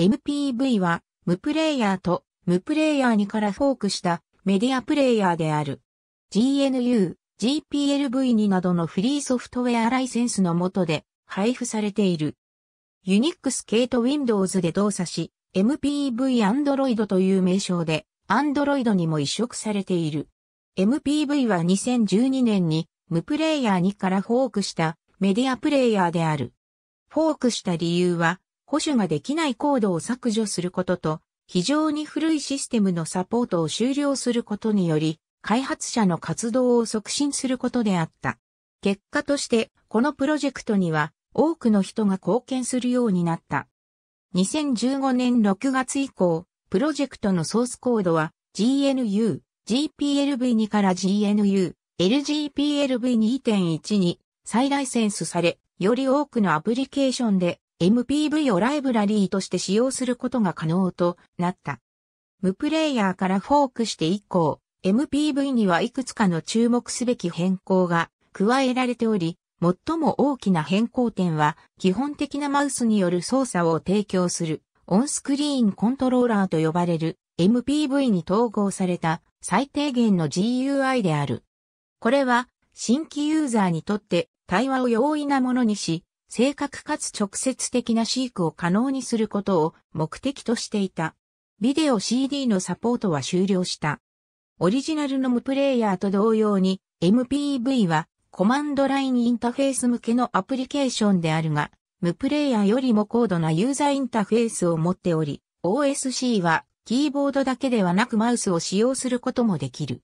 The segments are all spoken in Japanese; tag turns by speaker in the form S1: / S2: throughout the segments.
S1: MPV は、無プレイヤーと無プレイヤーにからフォークしたメディアプレイヤーである。GNU、GPLv2 などのフリーソフトウェアライセンスの下で配布されている。Unix 系と Windows で動作し、MPV Android という名称で Android にも移植されている。MPV は2012年に無プレイヤー2からフォークしたメディアプレイヤーである。フォークした理由は保守ができないコードを削除することと、非常に古いシステムのサポートを終了することにより、開発者の活動を促進することであった。結果として、このプロジェクトには多くの人が貢献するようになった。2015年6月以降、プロジェクトのソースコードは GNU、GPLv2 から GNU、LGPLv2.1 に再ライセンスされ、より多くのアプリケーションで MPV をライブラリーとして使用することが可能となった。無プレイヤーからフォークして以降、MPV にはいくつかの注目すべき変更が加えられており、最も大きな変更点は基本的なマウスによる操作を提供するオンスクリーンコントローラーと呼ばれる MPV に統合された最低限の GUI である。これは新規ユーザーにとって対話を容易なものにし、正確かつ直接的な飼育を可能にすることを目的としていた。ビデオ CD のサポートは終了した。オリジナルのムプレイヤーと同様に MPV はコマンドラインインターフェース向けのアプリケーションであるが、ムプレイヤーよりも高度なユーザーインターフェースを持っており、OSC はキーボードだけではなくマウスを使用することもできる。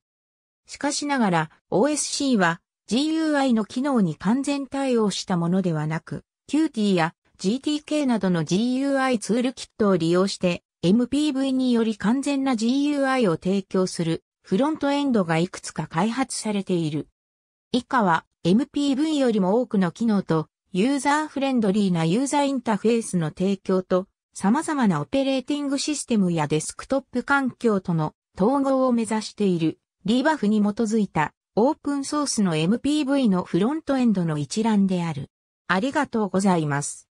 S1: しかしながら OSC は GUI の機能に完全対応したものではなく、Qt や GTK などの GUI ツールキットを利用して MPV により完全な GUI を提供するフロントエンドがいくつか開発されている。以下は MPV よりも多くの機能とユーザーフレンドリーなユーザーインターフェースの提供と様々なオペレーティングシステムやデスクトップ環境との統合を目指しているリーバフに基づいたオープンソースの MPV のフロントエンドの一覧である。ありがとうございます。